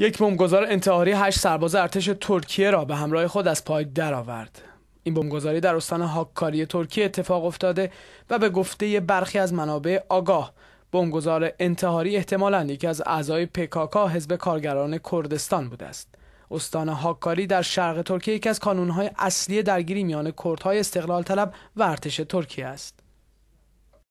یک بمبگذار انتحاری هشت سرباز ارتش ترکیه را به همراه خود از پای درآورد. این بمبگذاری در استان هاکاری ترکیه اتفاق افتاده و به گفته برخی از منابع آگاه بمبگذار انتحاری احتمالا یکی از اعضای پکاکا حزب کارگران کردستان بوده است. استان هاکاری در شرق ترکیه یکی از کانونهای اصلی درگیری میان کردهای استقلال طلب و ارتش ترکیه است.